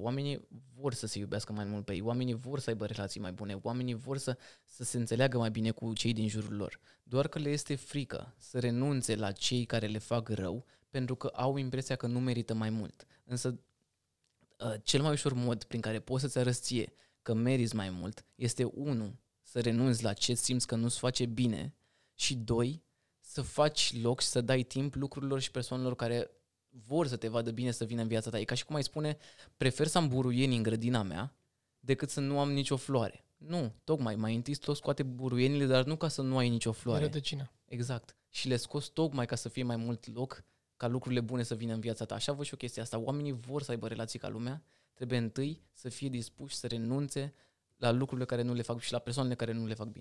Oamenii vor să se iubească mai mult pe ei, oamenii vor să aibă relații mai bune, oamenii vor să, să se înțeleagă mai bine cu cei din jurul lor. Doar că le este frică să renunțe la cei care le fac rău pentru că au impresia că nu merită mai mult. Însă ă, cel mai ușor mod prin care poți să-ți arăți că meriți mai mult este unul, să renunți la ce simți că nu-ți face bine și doi, să faci loc și să dai timp lucrurilor și persoanelor care vor să te vadă bine să vină în viața ta. E ca și cum ai spune, prefer să am buruieni în grădina mea decât să nu am nicio floare. Nu, tocmai mai întâi tot scoate buruienile, dar nu ca să nu ai nicio floare. Rădăcina. Exact. Și le scos tocmai ca să fie mai mult loc ca lucrurile bune să vină în viața ta. Așa văd și o chestie asta. Oamenii vor să aibă relații ca lumea, trebuie întâi să fie dispuși să renunțe la lucrurile care nu le fac și la persoanele care nu le fac bine.